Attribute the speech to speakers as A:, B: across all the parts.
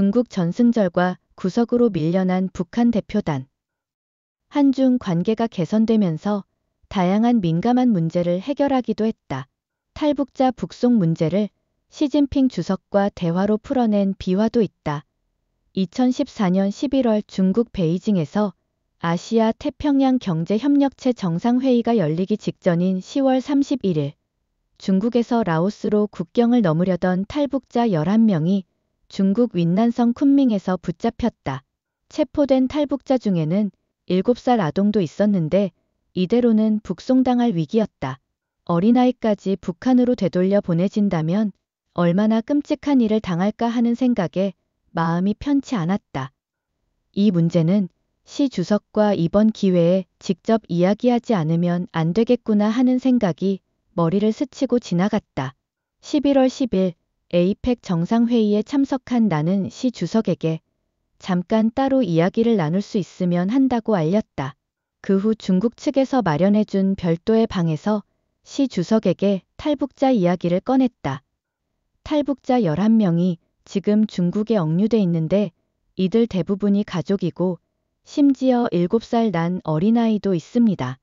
A: 중국 전승절과 구석으로 밀려난 북한 대표단. 한중 관계가 개선되면서 다양한 민감한 문제를 해결하기도 했다. 탈북자 북송 문제를 시진핑 주석과 대화로 풀어낸 비화도 있다. 2014년 11월 중국 베이징에서 아시아 태평양 경제협력체 정상회의가 열리기 직전인 10월 31일 중국에서 라오스로 국경을 넘으려던 탈북자 11명이 중국 윈난성 쿤밍에서 붙잡혔다. 체포된 탈북자 중에는 7살 아동도 있었는데 이대로는 북송당할 위기였다. 어린아이까지 북한으로 되돌려 보내진다면 얼마나 끔찍한 일을 당할까 하는 생각에 마음이 편치 않았다. 이 문제는 시 주석과 이번 기회에 직접 이야기하지 않으면 안 되겠구나 하는 생각이 머리를 스치고 지나갔다. 11월 10일 에이펙 정상회의에 참석한 나는 시 주석에게 잠깐 따로 이야기를 나눌 수 있으면 한다고 알렸다. 그 후 중국 측에서 마련해준 별도의 방에서 시 주석에게 탈북자 이야기를 꺼냈다. 탈북자 11명이 지금 중국에 억류돼 있는데 이들 대부분이 가족이고 심지어 7살 난 어린아이도 있습니다.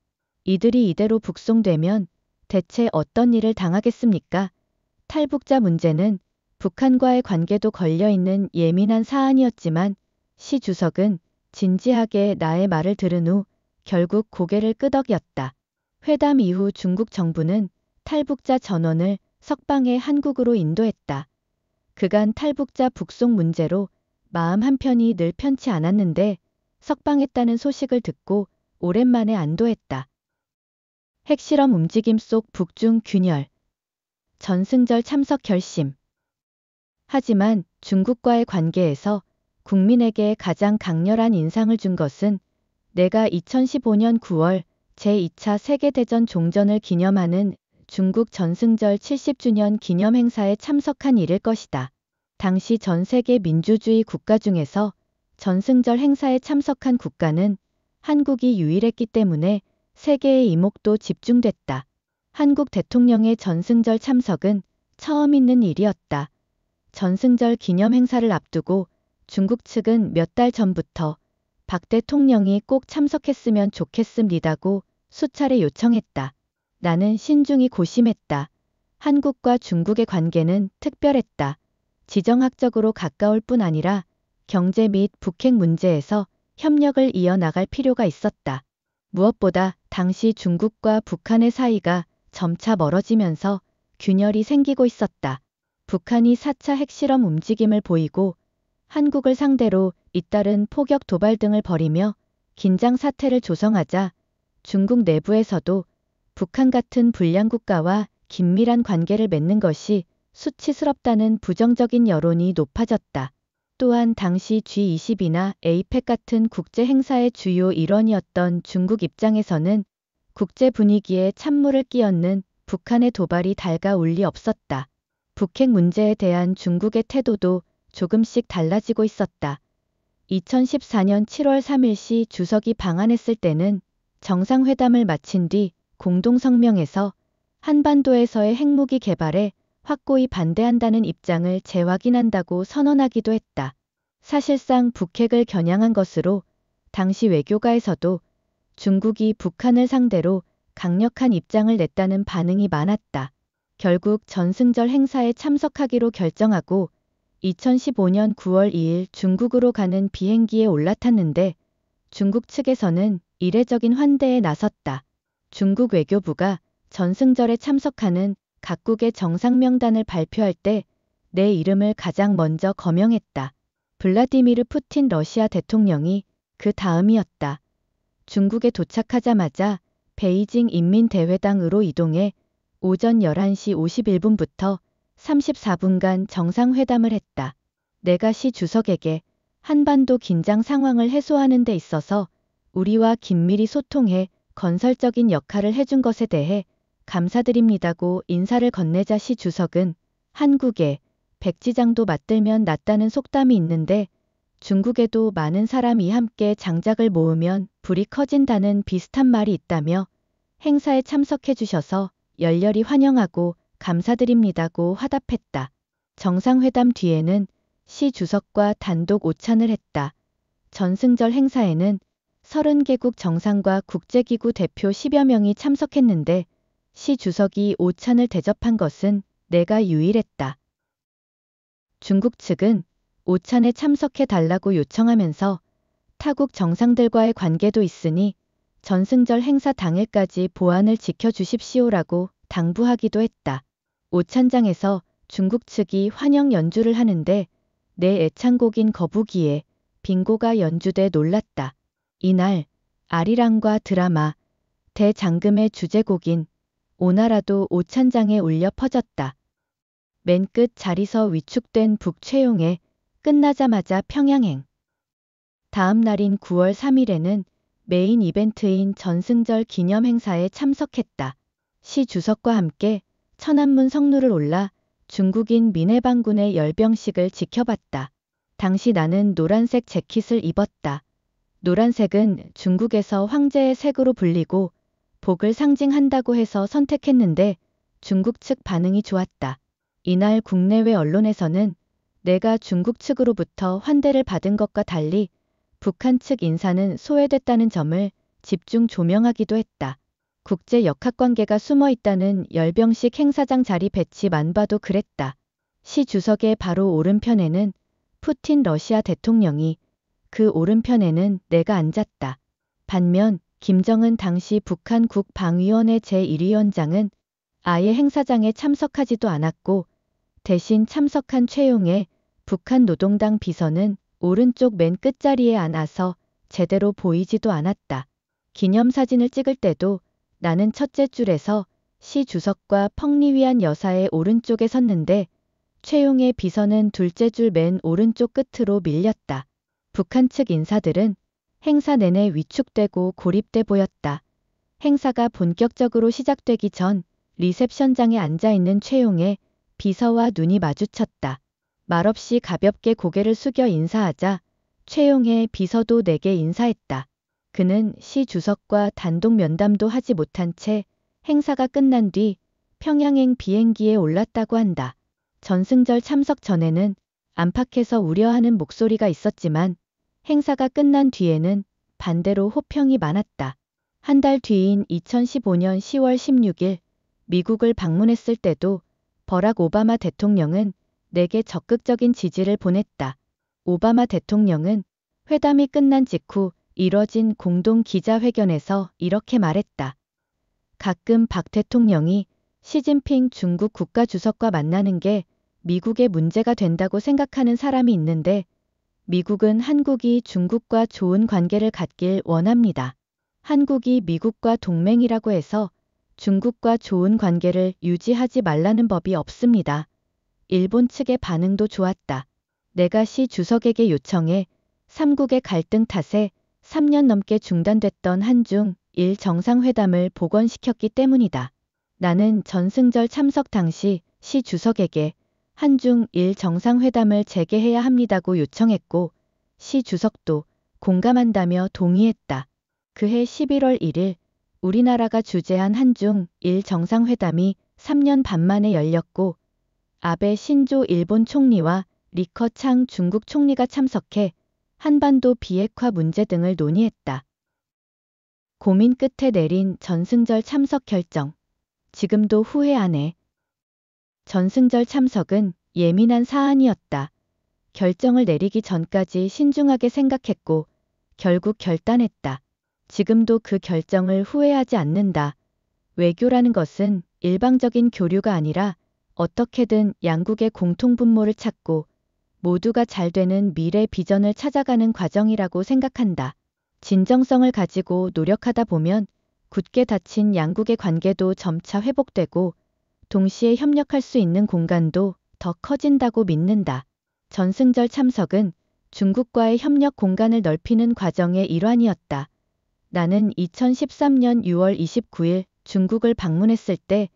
A: 이들이 이대로 북송되면 대체 어떤 일을 당하겠습니까? 탈북자 문제는 북한과의 관계도 걸려있는 예민한 사안이었지만 시 주석은 진지하게 나의 말을 들은 후 결국 고개를 끄덕였다. 회담 이후 중국 정부는 탈북자 전원을 석방해 한국으로 인도했다. 그간 탈북자 북송 문제로 마음 한편이 늘 편치 않았는데 석방했다는 소식을 듣고 오랜만에 안도했다. 핵실험 움직임 속 북중 균열 전승절 참석 결심. 하지만 중국과의 관계에서 국민에게 가장 강렬한 인상을 준 것은 내가 2015년 9월 제2차 세계대전 종전을 기념하는 중국 전승절 70주년 기념 행사에 참석한 일일 것이다. 당시 전 세계 민주주의 국가 중에서 전승절 행사에 참석한 국가는 한국이 유일했기 때문에 세계의 이목도 집중됐다. 한국 대통령의 전승절 참석은 처음 있는 일이었다. 전승절 기념 행사를 앞두고 중국 측은 몇 달 전부터 박 대통령이 꼭 참석했으면 좋겠습니다고 수차례 요청했다. 나는 신중히 고심했다. 한국과 중국의 관계는 특별했다. 지정학적으로 가까울 뿐 아니라 경제 및 북핵 문제에서 협력을 이어나갈 필요가 있었다. 무엇보다 당시 중국과 북한의 사이가 점차 멀어지면서 균열이 생기고 있었다. 북한이 4차 핵실험 움직임을 보이고 한국을 상대로 잇따른 포격 도발 등을 벌이며 긴장 사태를 조성하자 중국 내부에서도 북한 같은 불량 국가와 긴밀한 관계를 맺는 것이 수치스럽다는 부정적인 여론이 높아졌다. 또한 당시 G20이나 APEC 같은 국제 행사의 주요 일원이었던 중국 입장에서는 국제 분위기에 찬물을 끼얹는 북한의 도발이 달가올 리 없었다. 북핵 문제에 대한 중국의 태도도 조금씩 달라지고 있었다. 2014년 7월 3일 시 주석이 방한했을 때는 정상회담을 마친 뒤 공동성명에서 한반도에서의 핵무기 개발에 확고히 반대한다는 입장을 재확인한다고 선언하기도 했다. 사실상 북핵을 겨냥한 것으로 당시 외교가에서도 중국이 북한을 상대로 강력한 입장을 냈다는 반응이 많았다. 결국 전승절 행사에 참석하기로 결정하고 2015년 9월 2일 중국으로 가는 비행기에 올라탔는데 중국 측에서는 이례적인 환대에 나섰다. 중국 외교부가 전승절에 참석하는 각국의 정상 명단을 발표할 때 내 이름을 가장 먼저 거명했다. 블라디미르 푸틴 러시아 대통령이 그 다음이었다. 중국에 도착하자마자 베이징 인민대회당으로 이동해 오전 11시 51분부터 34분간 정상회담을 했다. 내가 시 주석에게 한반도 긴장 상황을 해소하는 데 있어서 우리와 긴밀히 소통해 건설적인 역할을 해준 것에 대해 감사드립니다고 인사를 건네자 시 주석은 한국에 백지장도 맞들면 낫다는 속담이 있는데 중국에도 많은 사람이 함께 장작을 모으면 불이 커진다는 비슷한 말이 있다며 행사에 참석해 주셔서 열렬히 환영하고 감사드립니다고 화답했다. 정상회담 뒤에는 시 주석과 단독 오찬을 했다. 전승절 행사에는 30개국 정상과 국제기구 대표 10여 명이 참석했는데 시 주석이 오찬을 대접한 것은 내가 유일했다. 중국 측은 오찬에 참석해 달라고 요청하면서 타국 정상들과의 관계도 있으니 전승절 행사 당일까지 보안을 지켜주십시오라고 당부하기도 했다. 오찬장에서 중국 측이 환영 연주를 하는데 내 애창곡인 거북이에 빙고가 연주돼 놀랐다. 이날 아리랑과 드라마 대장금의 주제곡인 오나라도 오찬장에 울려 퍼졌다. 맨 끝 자리서 위축된 북최용에 끝나자마자 평양행 다음 날인 9월 3일에는 메인 이벤트인 전승절 기념 행사에 참석했다. 시 주석과 함께 천안문 성루를 올라 중국인 민해방군의 열병식을 지켜봤다. 당시 나는 노란색 재킷을 입었다. 노란색은 중국에서 황제의 색으로 불리고 복을 상징한다고 해서 선택했는데 중국 측 반응이 좋았다. 이날 국내외 언론에서는 내가 중국 측으로부터 환대를 받은 것과 달리 북한 측 인사는 소외됐다는 점을 집중 조명하기도 했다. 국제 역학관계가 숨어 있다는 열병식 행사장 자리 배치만 봐도 그랬다. 시 주석의 바로 오른편에는 푸틴 러시아 대통령이 그 오른편에는 내가 앉았다. 반면 김정은 당시 북한 국방위원회 제1위원장은 아예 행사장에 참석하지도 않았고 대신 참석한 최용의 북한 노동당 비서는 오른쪽 맨 끝자리에 앉아서 제대로 보이지도 않았다. 기념사진을 찍을 때도 나는 첫째 줄에서 시 주석과 펑리위한 여사의 오른쪽에 섰는데 최용의 비서는 둘째 줄 맨 오른쪽 끝으로 밀렸다. 북한 측 인사들은 행사 내내 위축되고 고립돼 보였다. 행사가 본격적으로 시작되기 전 리셉션장에 앉아 있는 최용의 비서와 눈이 마주쳤다. 말없이 가볍게 고개를 숙여 인사하자 최용의 비서도 내게 인사했다. 그는 시 주석과 단독 면담도 하지 못한 채 행사가 끝난 뒤 평양행 비행기에 올랐다고 한다. 전승절 참석 전에는 안팎에서 우려하는 목소리가 있었지만 행사가 끝난 뒤에는 반대로 호평이 많았다. 한 달 뒤인 2015년 10월 16일 미국을 방문했을 때도 버락 오바마 대통령은 내게 적극적인 지지를 보냈다. 오바마 대통령은 회담이 끝난 직후 이뤄진 공동 기자회견에서 이렇게 말했다. 가끔 박 대통령이 시진핑 중국 국가주석과 만나는 게 미국의 문제가 된다고 생각하는 사람이 있는데 미국은 한국이 중국과 좋은 관계를 갖길 원합니다. 한국이 미국과 동맹이라고 해서 중국과 좋은 관계를 유지하지 말라는 법이 없습니다. 일본 측의 반응도 좋았다. 내가 시 주석에게 요청해 3국의 갈등 탓에 3년 넘게 중단됐던 한중 일 정상회담을 복원시켰기 때문이다. 나는 전승절 참석 당시 시 주석에게 한중 일 정상회담을 재개해야 합니다고 요청했고 시 주석도 공감한다며 동의했다. 그해 11월 1일 우리나라가 주재한 한중 일 정상회담이 3년 반 만에 열렸고 아베 신조 일본 총리와 리커창 중국 총리가 참석해 한반도 비핵화 문제 등을 논의했다. 고민 끝에 내린 전승절 참석 결정. 지금도 후회 안 해. 전승절 참석은 예민한 사안이었다. 결정을 내리기 전까지 신중하게 생각했고 결국 결단했다. 지금도 그 결정을 후회하지 않는다. 외교라는 것은 일방적인 교류가 아니라 어떻게든 양국의 공통 분모를 찾고 모두가 잘 되는 미래 비전을 찾아가는 과정이라고 생각한다. 진정성을 가지고 노력하다 보면 굳게 닫힌 양국의 관계도 점차 회복되고 동시에 협력할 수 있는 공간도 더 커진다고 믿는다. 전승절 참석은 중국과의 협력 공간을 넓히는 과정의 일환이었다. 나는 2013년 6월 29일 중국을 방문했을 때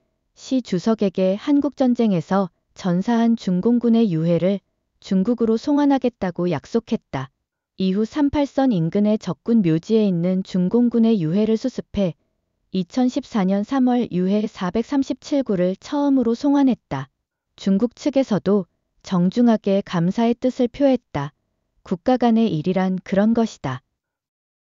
A: 시 주석에게 한국전쟁에서 전사한 중공군의 유해를 중국으로 송환하겠다고 약속했다. 이후 38선 인근의 적군 묘지에 있는 중공군의 유해를 수습해 2014년 3월 유해 437구를 처음으로 송환했다. 중국 측에서도 정중하게 감사의 뜻을 표했다. 국가 간의 일이란 그런 것이다.